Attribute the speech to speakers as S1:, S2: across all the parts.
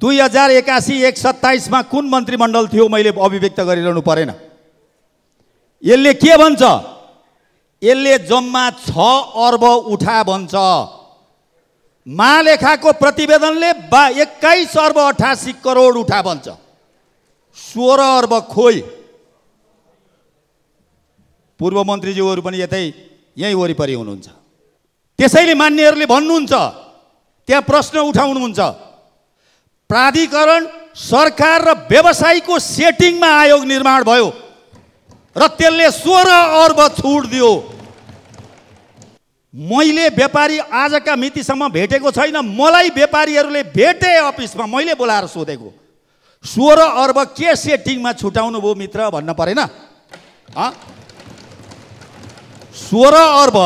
S1: दुई हजार एकासी एक सत्ताइसमा कुन मन्त्रीमण्डल थियो मैले अभिव्यक्त गरिरहनु परेन यसले के भन्छ यसले जम्मा छ अर्ब उठा भन्छ महालेखाको प्रतिवेदनले बा एक्काइस अर्ब अठासी करोड उठा भन्छ सोह्र अर्ब खोइ पूर्व मन्त्रीज्यूहरू पनि यतै यहीँ वरिपरि हुनुहुन्छ त्यसैले मान्यहरूले भन्नुहुन्छ त्यहाँ प्रश्न उठाउनुहुन्छ प्राधिकरण सरकार र व्यवसायको सेटिङमा आयोग निर्माण भयो र त्यसले सोह्र अर्ब छुट दियो मैले व्यापारी आजका मितिसम्म भेटेको छैन मलाई व्यापारीहरूले भेटे अफिसमा मैले बोलाएर सोधेको सोह्र अर्ब के सेटिङमा छुट्याउनु भयो मित्र भन्न परेन सोह्र अर्ब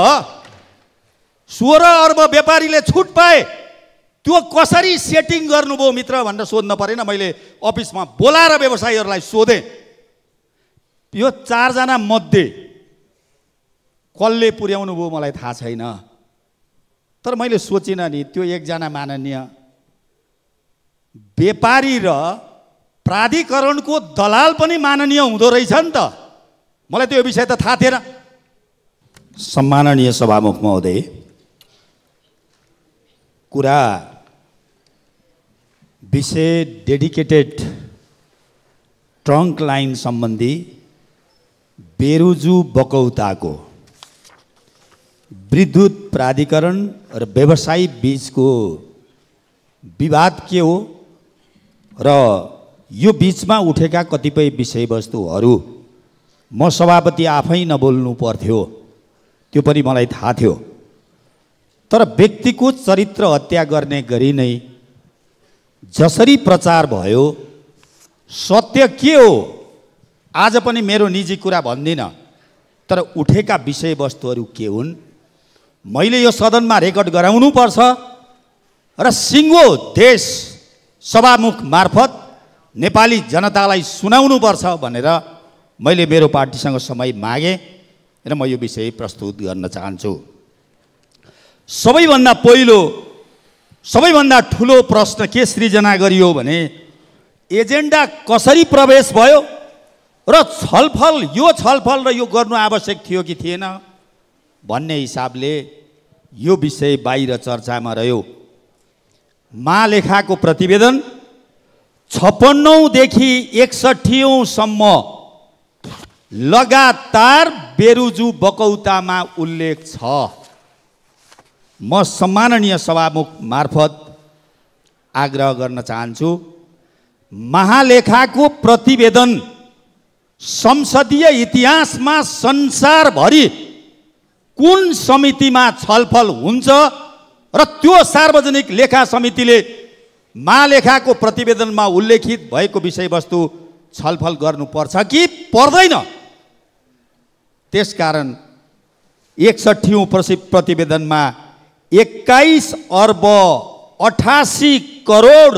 S1: सोह्र अर्ब व्यापारीले छुट पाए त्यो कसरी सेटिङ गर्नुभयो मित्र भनेर सोध्न परेन मैले अफिसमा बोलाएर व्यवसायीहरूलाई सोधेँ यो चारजना मध्ये कसले पुर्याउनु भयो मलाई थाहा छैन तर मैले सोचिनँ नि त्यो एकजना माननीय व्यापारी र प्राधिकरणको दलाल पनि माननीय हुँदो रहेछ नि त मलाई त्यो विषय त थाहा थिएन सम्माननीय सभामुख महोदय कुरा विषय डेडिकेटेड ट्रङ्क लाइन सम्बन्धी बेरुजु बकौताको विद्युत प्राधिकरण र व्यवसाय बिचको विवाद के हो र यो बिचमा उठेका कतिपय विषयवस्तुहरू म सभापति आफै नबोल्नु पर्थ्यो त्यो पनि मलाई थाहा थियो तर व्यक्तिको चरित्र हत्या गर्ने गरी नै जसरी प्रचार भयो सत्य के हो आज पनि मेरो निजी कुरा भन्दिनँ तर उठेका विषयवस्तुहरू के हुन् मैले यो सदनमा रेकर्ड गराउनुपर्छ र सिङ्गो देश सभामुख मार्फत नेपाली जनतालाई सुनाउनुपर्छ भनेर मैले मेरो पार्टीसँग समय मागेँ र म यो विषय प्रस्तुत गर्न चाहन्छु सबैभन्दा पहिलो सबैभन्दा ठुलो प्रश्न के सृजना गरियो भने एजेन्डा कसरी प्रवेश भयो र छलफल यो छलफल र यो गर्नु आवश्यक थियो कि थिएन भन्ने हिसाबले यो विषय बाहिर चर्चामा रह्यो महालेखाको प्रतिवेदन छप्पन्नौदेखि एकसठीसम्म लगातार बेरुजु बकौतामा उल्लेख छ म सम्माननीय सभामुख मार्फत आग्रह गर्न चाहन्छु महालेखाको प्रतिवेदन संसदीय इतिहासमा संसारभरि कुन समितिमा छलफल हुन्छ र त्यो सार्वजनिक लेखा समितिले महालेखाको प्रतिवेदनमा उल्लेखित भएको विषयवस्तु छलफल गर्नुपर्छ कि पर्दैन त्यसकारण एकसठी प्रसि प्रतिवेदनमा एक्काइस अर्ब अठासी करोड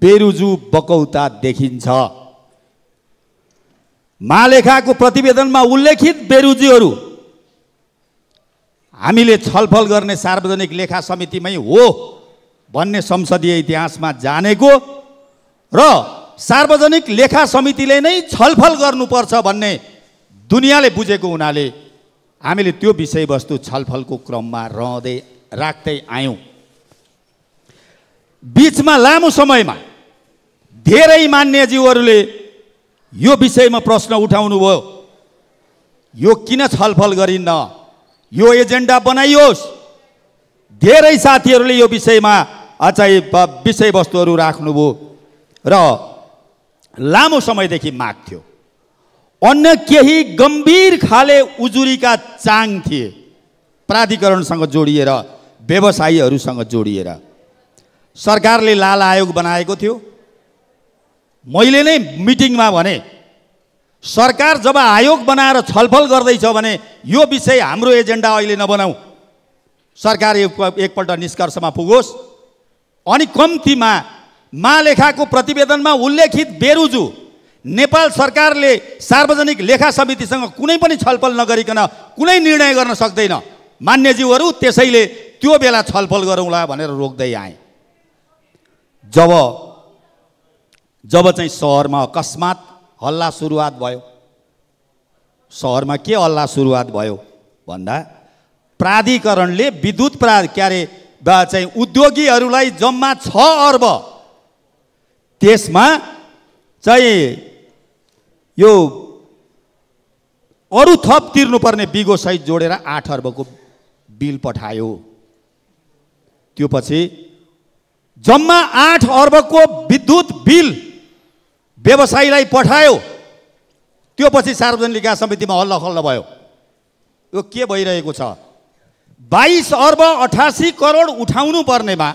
S1: बेरुजु बकौता देखिन्छ मालेखाको प्रतिवेदनमा उल्लेखित बेरुजीहरू हामीले छलफल गर्ने सार्वजनिक लेखा समितिमै हो भन्ने संसदीय इतिहासमा जानेको र सार्वजनिक लेखा समितिले नै छलफल गर्नुपर्छ भन्ने दुनियाँले बुझेको हुनाले हामीले त्यो विषयवस्तु छलफलको क्रममा रहँदै राख्दै आयौँ बिचमा लामो समयमा धेरै मान्यजीवहरूले यो विषयमा प्रश्न उठाउनुभयो यो किन छलफल गरिन्न यो एजेन्डा बनाइयोस् धेरै साथीहरूले यो विषयमा अझै विषयवस्तुहरू राख्नुभयो र लामो समयदेखि माग थियो अन्य केही गम्भीर खाले उजुरीका चाङ थिए प्राधिकरणसँग जोडिएर व्यवसायीहरूसँग जोडिएर सरकारले लाल आयोग बनाएको थियो मैले नै मिटिङमा भने सरकार जब आयोग बनाएर छलफल गर्दैछ भने यो विषय हाम्रो एजेन्डा अहिले नबनाऊ सरकार एकपल्ट निष्कर्षमा पुगोस् अनि कम्तीमा महालेखाको प्रतिवेदनमा उल्लेखित बेरुजु नेपाल सरकारले सार्वजनिक लेखा समितिसँग कुनै पनि छलफल नगरिकन कुनै निर्णय गर्न सक्दैन मान्यज्यूहरू त्यसैले त्यो बेला छलफल गरौँला भनेर रोक्दै आए जब जब चाहिँ सहरमा अकस्मात हल्ला सुरुवात भयो सहरमा के हल्ला सुरुवात भयो भन्दा प्राधिकरणले विद्युत प्रा के अरे चाहिँ उद्योगीहरूलाई जम्मा छ अर्ब त्यसमा चाहिँ यो अरू थप तिर्नुपर्ने बिगो सहित जोडेर आठ अर्बको बिल पठायो त्यो पछि जम्मा आठ अर्बको विद्युत बिल व्यवसायीलाई पठायो त्यो पछि सार्वजनिक विकास समितिमा हल्ल खल्ल भयो यो के भइरहेको छ बाइस अर्ब अठासी करोड उठाउनु पर्नेमा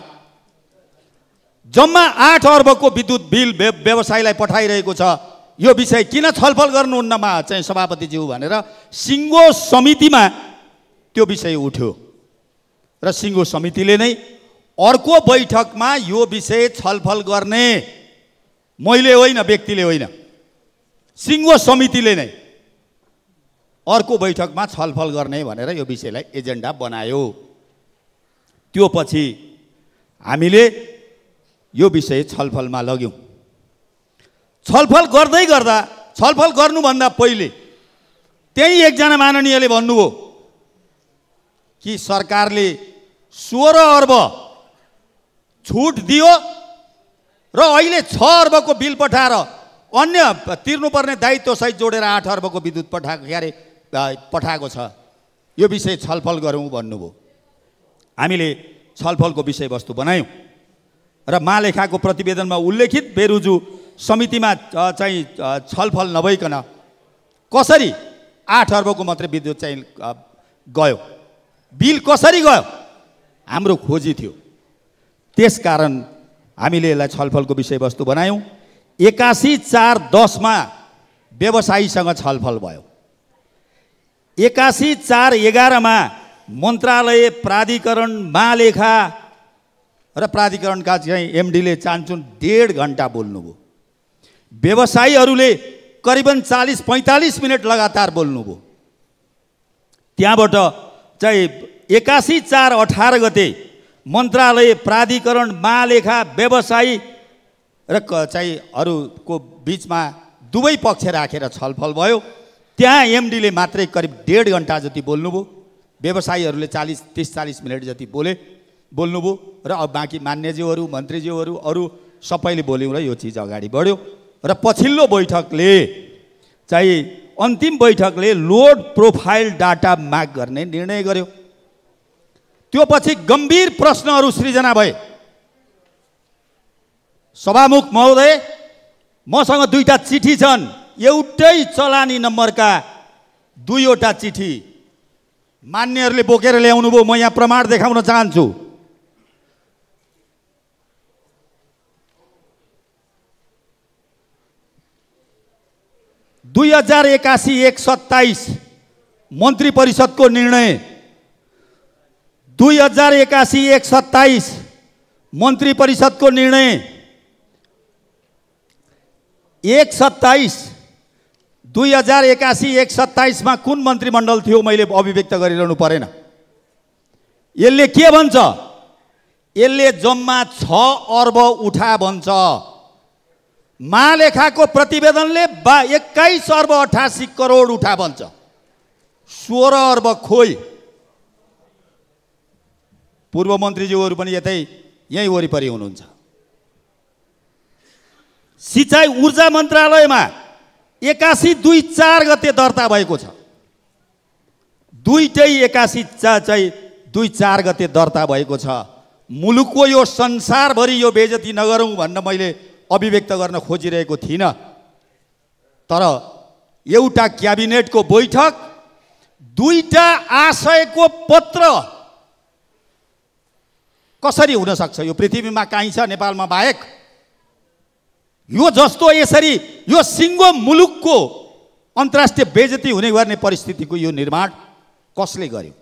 S1: जम्मा आठ अर्बको विद्युत बिल व्यवसायीलाई पठाइरहेको छ यो विषय किन छलफल गर्नुहुन्नमा चाहिँ सभापतिज्यू भनेर सिङ्गो समितिमा त्यो विषय उठ्यो र सिङ्गो समितिले नै अर्को बैठकमा यो विषय छलफल गर्ने मैले होइन व्यक्तिले होइन सिङ्गो समितिले नै अर्को बैठकमा छलफल गर्ने भनेर यो विषयलाई एजेन्डा बनायो त्यो पछि हामीले यो विषय छलफलमा लग्यौँ छलफल गर्दै गर्दा छलफल गर्नुभन्दा पहिले त्यही एकजना माननीयले भन्नुभयो कि सरकारले सोह्र अर्ब छुट दियो र अहिले छ अर्बको बिल पठाएर अन्य तिर्नुपर्ने दायित्वसहित जोडेर आठ अर्बको विद्युत पठाएको के अरे पठाएको छ यो विषय छलफल गरौँ भन्नुभयो हामीले छलफलको विषयवस्तु बनायौँ र महालेखाको प्रतिवेदनमा उल्लेखित बेरुजु समितिमा चाहिँ छलफल नभइकन कसरी आठ अर्बको मात्रै विद्युत चाहिँ गयो बिल कसरी गयो हाम्रो खोजी थियो त्यस कारण हामीले यसलाई छलफलको विषयवस्तु बनायौँ एकासी चार दसमा व्यवसायीसँग छलफल भयो एकासी चार एघारमा मन्त्रालय प्राधिकरण महालेखा र प्राधिकरणका चाहिँ एमडीले चान्चुन डेढ घन्टा बोल्नुभयो व्यवसायीहरूले करिबन चालिस पैँतालिस मिनट लगातार बोल्नुभयो त्यहाँबाट चाहिँ एकासी चार अठार गते मन्त्रालय प्राधिकरण महालेखा व्यवसायी र चाहिँ अरूको बिचमा दुवै पक्ष राखेर छलफल भयो त्यहाँ एमडीले मात्रै करिब डेढ घन्टा जति बोल्नुभयो व्यवसायीहरूले चालिस तिस चालिस मिनट जति बोले बोल्नुभयो र अब बाँकी मान्यज्यूहरू मन्त्रीज्यूहरू अरू सबैले बोल्यौँ र यो चिज अगाडि बढ्यो र पछिल्लो बैठकले चाहिँ अन्तिम बैठकले लोड प्रोफाइल डाटा माग गर्ने निर्णय गर्यो त्यो पछि गम्भीर प्रश्नहरू सृजना भए सभामुख महोदय मसँग दुईवटा चिठी छन् एउटै चलानी नम्बरका दुईवटा चिठी मान्यहरूले बोकेर ल्याउनु भयो म यहाँ प्रमाण देखाउन चाहन्छु दुई हजार एकासी एक सत्ताइस मन्त्री परिषदको निर्णय दुई हजार एकासी एक सत्ताइस मन्त्री परिषदको निर्णय एक सत्ताइस दुई हजार एकासी एक सत्ताइसमा कुन मन्त्रीमण्डल थियो मैले अभिव्यक्त गरिरहनु परेन यसले के भन्छ यसले जम्मा छ अर्ब उठा भन्छ महालेखाको प्रतिवेदनले बा एक्काइस अर्ब अठासी करोड उठा भन्छ सोह्र अर्ब खोइ पूर्व मन्त्रीज्यूहरू पनि यतै यहीँ वरिपरि हुनुहुन्छ सिँचाइ ऊर्जा मन्त्रालयमा एकासी दुई चार गते दर्ता भएको छ दुईटै एकासी चा चाहिँ दुई चार गते दर्ता भएको छ मुलुकको यो संसारभरि यो बेजती नगरौँ भन्न मैले अभिव्यक्त गर्न खोजिरहेको थिइनँ तर एउटा क्याबिनेटको बैठक दुईटा आशयको पत्र कसरी हुनसक्छ यो पृथ्वीमा काहीँ छ नेपालमा बाहेक यो जस्तो यसरी यो सिङ्गो मुलुकको अन्तर्राष्ट्रिय बेजती हुने गर्ने परिस्थितिको यो निर्माण कसले गर्यो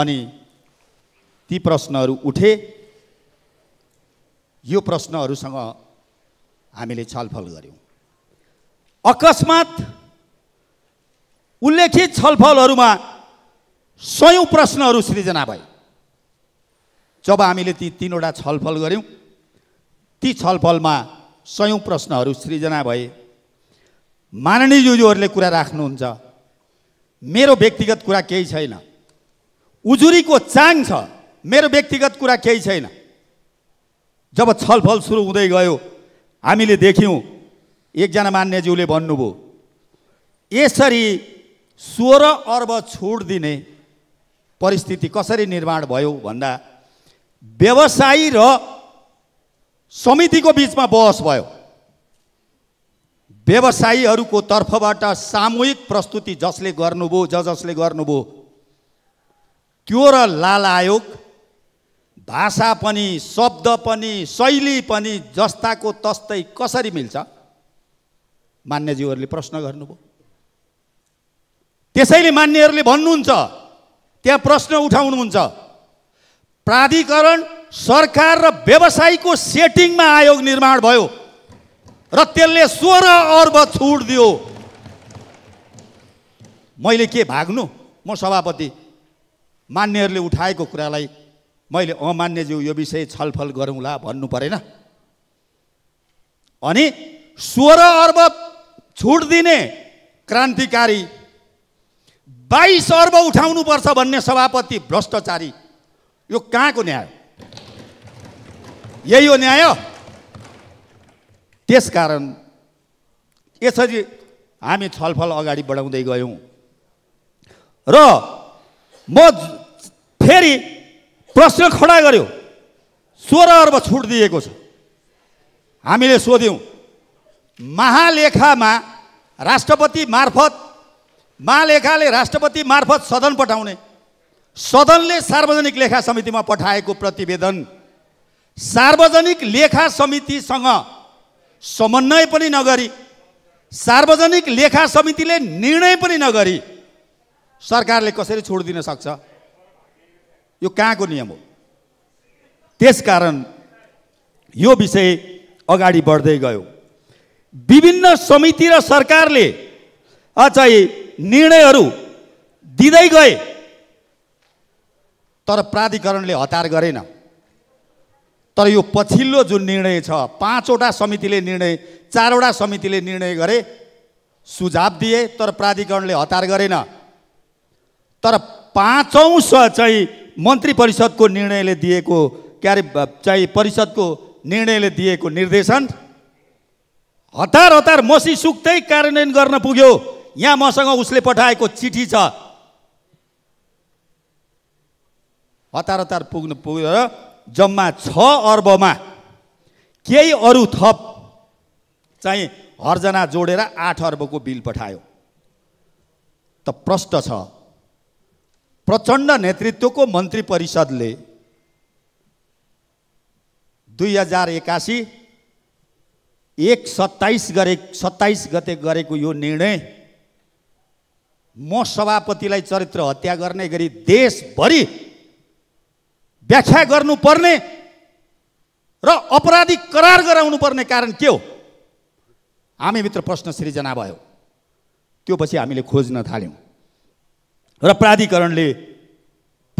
S1: अनि ती प्रश्नहरू उठे यो प्रश्नहरूसँग हामीले छलफल गऱ्यौँ अकस्मात उल्लेखित छलफलहरूमा सयौँ प्रश्नहरू सृजना भए जब हामीले ती तिनवटा छलफल गऱ्यौँ ती छलफलमा सयौँ प्रश्नहरू सृजना भए माननीयज्यूहरूले कुरा राख्नुहुन्छ मेरो व्यक्तिगत कुरा केही छैन उजुरीको चाङ छ मेरो व्यक्तिगत कुरा केही छैन जब छलफल सुरु हुँदै गयो हामीले देख्यौँ एकजना मान्यज्यूले भन्नुभयो यसरी सोह्र अर्ब छुट दिने परिस्थिति कसरी निर्माण भयो भन्दा व्यवसायी र समितिको बिचमा बहस भयो व्यवसायीहरूको तर्फबाट सामूहिक प्रस्तुति जसले गर्नुभयो ज जसले गर्नुभयो त्यो र लाल आयोग भाषा पनि शब्द पनि शैली पनि जस्ताको तस्तै कसरी मिल्छ मान्यज्यूहरूले प्रश्न गर्नुभयो त्यसैले मान्यहरूले भन्नुहुन्छ त्यहाँ प्रश्न उठाउनुहुन्छ प्राधिकरण सरकार र व्यवसायको सेटिङमा आयोग निर्माण भयो र त्यसले सोह्र अर्ब छुट दियो मैले के भाग्नु म सभापति मान्यहरूले उठाएको कुरालाई मैले अमान्यज्यू यो विषय छलफल गरौँला भन्नु परेन अनि सोह्र अर्ब छुट दिने क्रान्तिकारी बाइस अर्ब उठाउनुपर्छ भन्ने सभापति भ्रष्टाचारी यो कहाँको न्याय यही हो न्याय कारण यसरी हामी छलफल अगाडि बढाउँदै गयौँ र म फेरि प्रश्न खडा गर्यो सोह्र अर्ब छुट दिएको छ हामीले सोध्यौँ महालेखामा राष्ट्रपति मार्फत महालेखाले राष्ट्रपति मार्फत सदन पठाउने सदनले सार्वजनिक लेखा समितिमा पठाएको प्रतिवेदन सार्वजनिक लेखा समितिसँग समन्वय पनि नगरी सार्वजनिक लेखा समितिले निर्णय पनि नगरी सरकारले कसरी छुट दिन सक्छ यो कहाँको नियम हो त्यस कारण यो विषय अगाडि बढ्दै गयो विभिन्न समिति र सरकारले अझै निर्णयहरू दिँदै गए तर प्राधिकरणले हतार गरेन तर यो पछिल्लो जुन निर्णय छ पाँचवटा समितिले निर्णय चारवटा समितिले निर्णय गरे सुझाव दिए तर प्राधिकरणले हतार गरेन तर पाँचौँ चाहिँ मन्त्री परिषदको निर्णयले दिएको के अरे चाहिँ परिषदको निर्णयले दिएको निर्देशन हतार हतार मसी सुक्तै कार्यान्वयन गर्न पुग्यो यहाँ मसँग उसले पठाएको चिठी छ हतार हतार पुग्न पुगेर जम्मा छ अर्बमा केही अरू थप चाहिँ हर्जना जोडेर आठ अर्बको बिल पठायो त प्रष्ट छ प्रचण्ड नेतृत्वको मन्त्री परिषदले दुई हजार एकासी एक सत्ताइस गरे सत्ताइस गते गरेको यो निर्णय म सभापतिलाई चरित्र हत्या गर्ने गरी देशभरि व्याख्या गर्नुपर्ने र अपराधी करार गराउनुपर्ने कारण के हो हामीभित्र प्रश्न सृजना भयो त्यो पछि हामीले खोज्न थाल्यौँ र प्राधिकरणले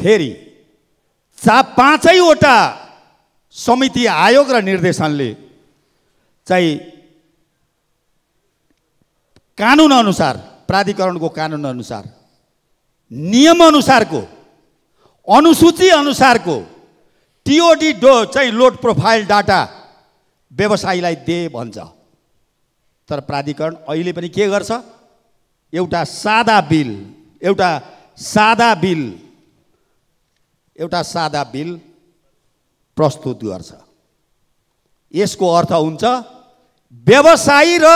S1: फेरि चा पाँचैवटा समिति आयोग र निर्देशनले चाहिँ कानुनअनुसार प्राधिकरणको कानुनअनुसार नियमअनुसारको अनुसूची अनुसारको टिओडी डो चाहिँ लोड प्रोफाइल डाटा व्यवसायीलाई दे भन्छ तर प्राधिकरण अहिले पनि के गर्छ एउटा सादा बिल एउटा सादा बिल एउटा सादा बिल प्रस्तुत गर्छ यसको अर्थ हुन्छ व्यवसायी र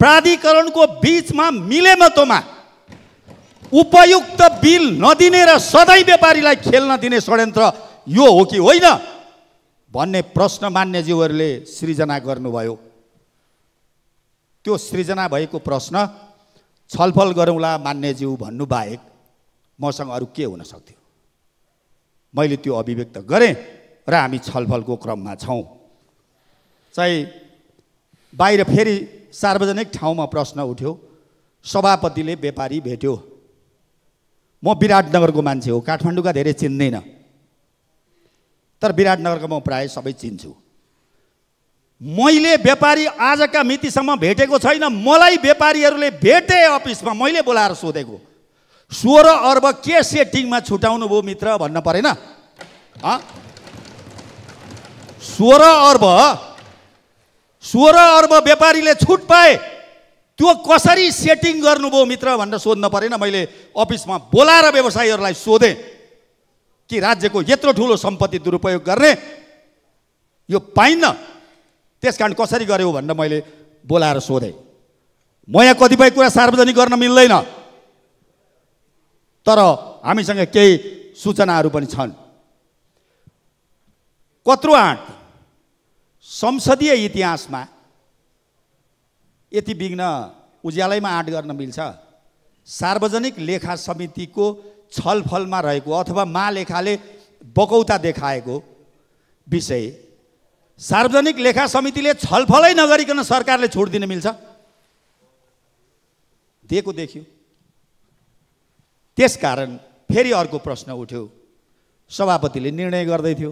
S1: प्राधिकरणको बिचमा मिलेमतोमा उपयुक्त बिल नदिने र सधैँ व्यापारीलाई खेल्न दिने षड्यन्त्र यो हो कि होइन भन्ने प्रश्न मान्यज्यूहरूले सृजना गर्नुभयो त्यो सृजना भएको प्रश्न छलफल गरौँला मान्यज्यू बाहेक मसँग अरू के हुन सक्थ्यो मैले त्यो अभिव्यक्त गरेँ र हामी छलफलको क्रममा छौँ चाहिँ बाहिर फेरि सार्वजनिक ठाउँमा प्रश्न उठ्यो सभापतिले व्यापारी भेट्यो म विराटनगरको मान्छे हो काठमाडौँका धेरै चिन्दैन तर विराटनगरको म प्रायः सबै चिन्छु मैले व्यापारी आजका मितिसम्म भेटेको छैन मलाई व्यापारीहरूले भेटे अफिसमा मैले बोलाएर सोधेको सोह्र अर्ब के सेटिङमा छुट्याउनु भयो मित्र भन्न परेन सोह्र अर्ब सोह्र अर्ब व्यापारीले छुट पाए त्यो कसरी सेटिङ गर्नुभयो मित्र भनेर सोध्न परेन मैले अफिसमा बोलाएर व्यवसायीहरूलाई सोधेँ कि राज्यको यत्रो ठुलो सम्पत्ति दुरुपयोग गर्ने यो पाइन्न त्यस कारण कसरी गऱ्यौ भनेर मैले बोलाएर सोधेँ म यहाँ कतिपय कुरा सार्वजनिक गर्न मिल्दैन तर हामीसँग केही सूचनाहरू पनि छन् कत्रो आँट संसदीय इतिहासमा यति विघ्न उज्यालैमा आँट गर्न मिल्छ सार्वजनिक लेखा समितिको छलफलमा रहेको अथवा महालेखाले बकौता देखाएको विषय सार्वजनिक लेखा समितिले छलफलै नगरिकन सरकारले छुट दिन मिल्छ दिएको देखियो कारण फेरि अर्को प्रश्न उठ्यो सभापतिले निर्णय गर्दै थियो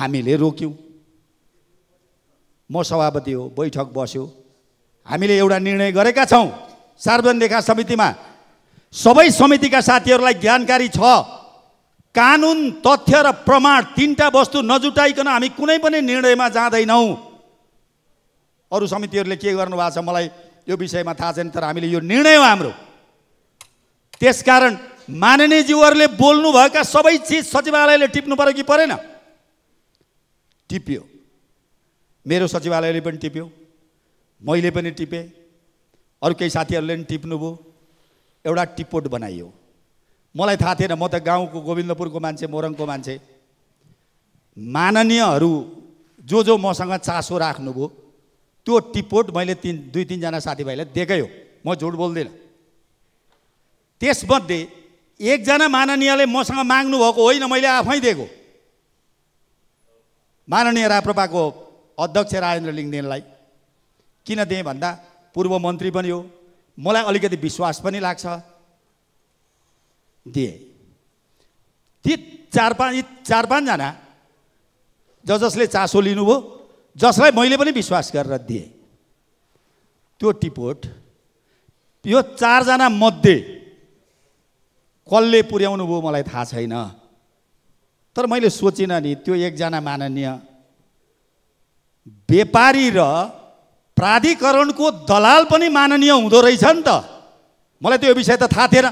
S1: हामीले रोक्यौँ म सभापति हो बैठक बस्यो हामीले एउटा निर्णय गरेका छौँ सार्वजनिक लेखा समितिमा सबै समितिका साथीहरूलाई ज्ञानकारी छ कानुन तथ्य र प्रमाण तिनवटा वस्तु नजुटाइकन हामी कुनै पनि निर्णयमा जाँदैनौँ अरू समितिहरूले के गर्नुभएको छ मलाई यो विषयमा थाहा छैन तर हामीले यो निर्णय हो हाम्रो त्यसकारण माननीयज्यूहरूले बोल्नुभएका सबै चिज सचिवालयले टिप्नु पऱ्यो कि परेन टिप्यो मेरो सचिवालयले पनि टिप्यो मैले पनि टिपेँ अरू केही साथीहरूले पनि टिप्नुभयो एउटा टिपोट बनाइयो मलाई थाहा थिएन म त गाउँको गोविन्दपुरको मान्छे मोरङको मान्छे माननीयहरू जो जो मसँग चासो राख्नुभयो त्यो टिपोट मैले तिन दुई तिनजना साथीभाइलाई दिएकै हो म झुट बोल्दिनँ त्यसमध्ये एकजना माननीयले मसँग माग्नु भएको होइन मैले आफै दिएको माननीय राप्रपाको अध्यक्ष राजेन्द्र लिङ्गदेनलाई किन दिएँ भन्दा पूर्व मन्त्री पनि हो मलाई अलिकति विश्वास पनि लाग्छ दिए ती चार पाँच चार पाँचजना ज जसले चासो लिनुभयो जसलाई मैले पनि विश्वास गरेर दिएँ त्यो टिपोट यो चारजना मध्ये कसले पुर्याउनु भयो मलाई थाहा छैन तर मैले सोचिनँ नि त्यो एकजना माननीय व्यापारी र प्राधिकरणको दलाल पनि माननीय हुँदो रहेछ नि त मलाई त्यो विषय त थाहा थिएन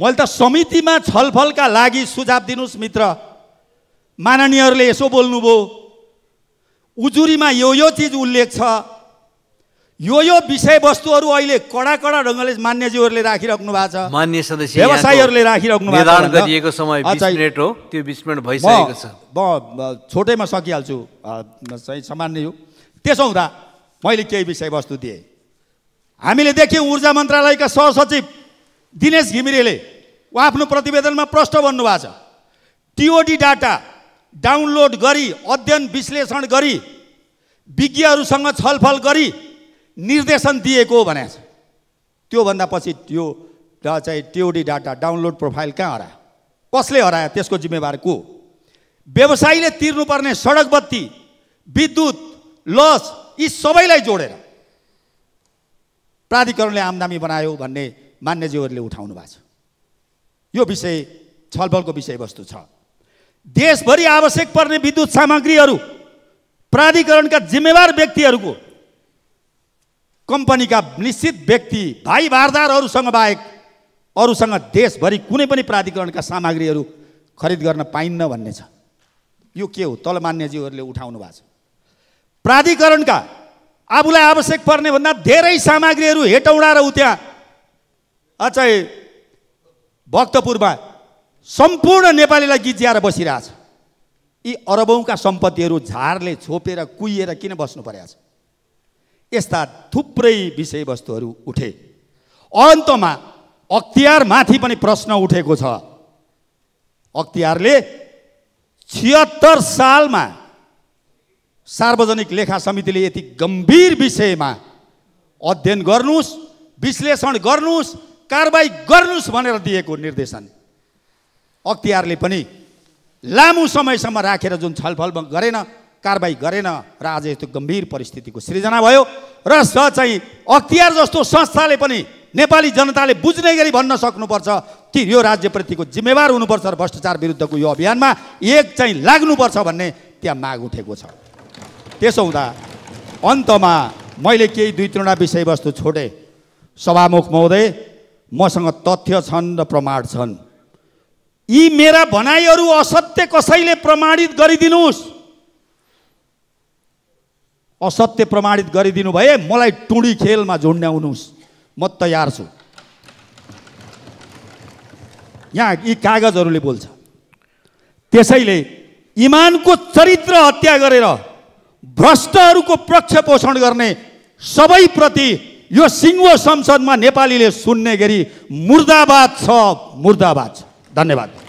S1: मैले त समितिमा छलफलका लागि सुझाव दिनुहोस् मित्र माननीयहरूले यसो बोल्नुभयो उजुरीमा यो यो चिज उल्लेख छ यो यो विषयवस्तुहरू अहिले कडा कडा ढङ्गले मान्यजीहरूले राखिराख्नु भएको छ मान्य सदस्य व्यवसायीहरूले राखिराख्नु भएको समय मिनट हो त्यो भइसकेको छ म छोटैमा सकिहाल्छु चाहिँ सामान्य हो त्यसो हुँदा मैले केही विषयवस्तु दिएँ हामीले देख्यौँ ऊर्जा मन्त्रालयका सहसचिव दिनेश घिमिरेले उहाँ आफ्नो प्रतिवेदनमा प्रष्ट भन्नुभएको छ टिओडी डाटा डाउनलोड गरी अध्ययन विश्लेषण गरी विज्ञहरूसँग छलफल गरी निर्देशन दिएको भने त्योभन्दा पछि त्यो चाहिँ टिओडी डाटा डाउनलोड प्रोफाइल कहाँ हरायो कसले हरायो त्यसको जिम्मेवार को व्यवसायीले तिर्नुपर्ने सडक बत्ती विद्युत लस यी सबैलाई जोडेर प्राधिकरणले आमदामी बनायो भन्ने मान्यज्यूहरूले उठाउनु भएको छ यो विषय छलफलको विषयवस्तु छ देशभरि आवश्यक पर्ने विद्युत सामग्रीहरू प्राधिकरणका जिम्मेवार व्यक्तिहरूको कम्पनीका निश्चित व्यक्ति भाइ भारदारहरूसँग बाहेक अरूसँग देशभरि कुनै पनि प्राधिकरणका सामग्रीहरू खरिद गर्न पाइन्न भन्ने छ यो के हो तल मान्यज्यूहरूले उठाउनु भएको छ प्राधिकरणका आफूलाई आवश्यक पर्ने भन्दा धेरै सामग्रीहरू हेटौँडा र त्यहाँ अझै भक्तपुरमा सम्पूर्ण नेपालीलाई गीत बसिरहेछ यी अरबौँका सम्पत्तिहरू झारले छोपेर कुहिएर किन बस्नु परेको छ यस्ता थुप्रै विषयवस्तुहरू उठे अन्तमा अख्तियारमाथि पनि प्रश्न उठेको छ अख्तियारले छिहत्तर सालमा सार्वजनिक लेखा समितिले यति गम्भीर विषयमा अध्ययन गर्नुहोस् विश्लेषण गर्नुहोस् कारवाही गर्नुहोस् भनेर दिएको निर्देशन अख्तियारले पनि लामो समयसम्म राखेर जुन छलफल गरेन कारवाही गरेन र आज यस्तो गम्भीर परिस्थितिको सृजना भयो र स चाहिँ अख्तियार जस्तो संस्थाले पनि नेपाली जनताले बुझ्ने गरी भन्न सक्नुपर्छ कि यो राज्यप्रतिको जिम्मेवार हुनुपर्छ र भ्रष्टाचार विरुद्धको यो अभियानमा एक चाहिँ लाग्नुपर्छ भन्ने त्यहाँ माग उठेको छ त्यसो हुँदा अन्तमा मैले केही दुई तिनवटा विषयवस्तु छोडेँ सभामुख महोदय मसँग तथ्य छन् र प्रमाण छन् यी मेरा भनाइहरू असत्य कसैले प्रमाणित गरिदिनुहोस् असत्य प्रमाणित गरिदिनु भए मलाई टुँडी खेलमा झुन्ड्याउनुहोस् म तयार छु यहाँ यी कागजहरूले बोल्छ त्यसैले इमानको चरित्र हत्या गरेर भ्रष्टहरूको पक्ष पोषण गर्ने सबैप्रति यो सिङ्गो संसदमा नेपालीले सुन्ने गरी मुर्दाबाद छ मुर्दाबाद छ धन्यवाद